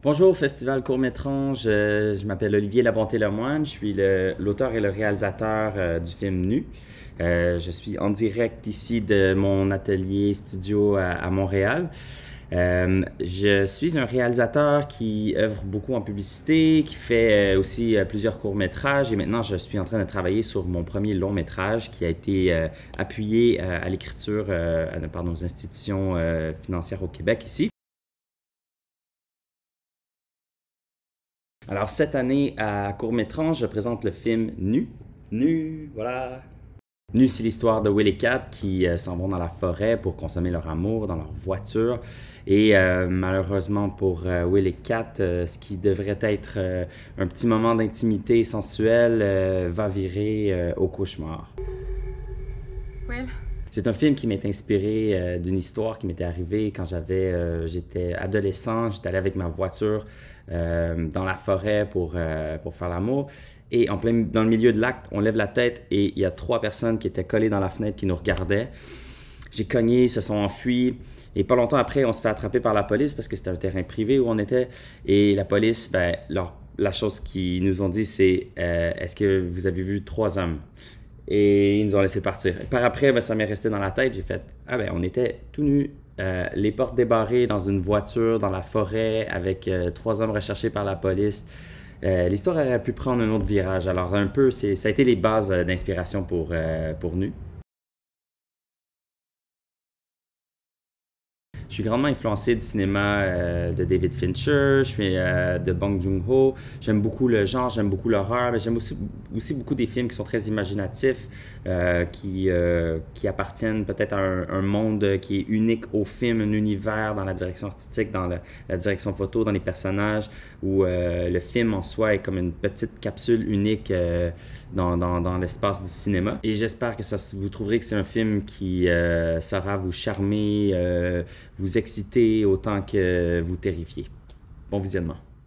Bonjour Festival Court Métrange, euh, je m'appelle Olivier Labonté-Lemoine, je suis l'auteur et le réalisateur euh, du film Nu. Euh, je suis en direct ici de mon atelier studio à, Montréal. je suis un réalisateur qui œuvre beaucoup en publicité, qui fait aussi plusieurs courts-métrages et maintenant je suis en train de travailler sur mon premier long-métrage qui a été appuyé à l'écriture par nos institutions financières au Québec ici. Alors cette année, à court je présente le film Nu. Nu, voilà. Nu, c'est l'histoire de Will et Kat qui euh, s'en vont dans la forêt pour consommer leur amour dans leur voiture. Et euh, malheureusement pour euh, Will et Kat, ce qui devrait être un petit moment d'intimité sensuelle va virer au cauchemar. Will c'est un film qui m'est inspiré euh, d'une histoire qui m'était arrivée quand j'avais, euh, j'étais adolescent. J'étais allé avec ma voiture euh, dans la forêt pour, pour faire l'amour. Et en plein, dans le milieu de l'acte, on lève la tête et il y a trois personnes qui étaient collées dans la fenêtre qui nous regardaient. J'ai cogné, ils se sont enfuis. Et pas longtemps après, on se fait attraper par la police parce que c'était un terrain privé où on était. Et la police, ben, la chose qu'ils nous ont dit, c'est Est-ce que vous avez vu trois hommes et ils nous ont laissé partir. par après, ben, ça m'est resté dans la tête. J'ai fait Ah ben, on était tout nus, euh, les portes débarrées dans une voiture, dans la forêt, avec euh, trois hommes recherchés par la police. Euh, l'histoire aurait pu prendre un autre virage. Alors, un peu, ça a été les bases d'inspiration pour, pour nous. Je suis grandement influencé du cinéma euh, de David Fincher, je suis euh, de Bong Joon-ho. J'aime beaucoup le genre, j'aime beaucoup l'horreur, mais j'aime aussi, aussi beaucoup des films qui sont très imaginatifs, euh, qui, qui appartiennent peut-être à un, monde qui est unique au film, un univers dans la direction artistique, dans la, direction photo, dans les personnages, où le film en soi est comme une petite capsule unique dans, dans, dans l'espace du cinéma. Et j'espère que ça, vous trouverez que c'est un film qui saura vous charmer, vous exciter autant que vous terrifier. Bon visionnement.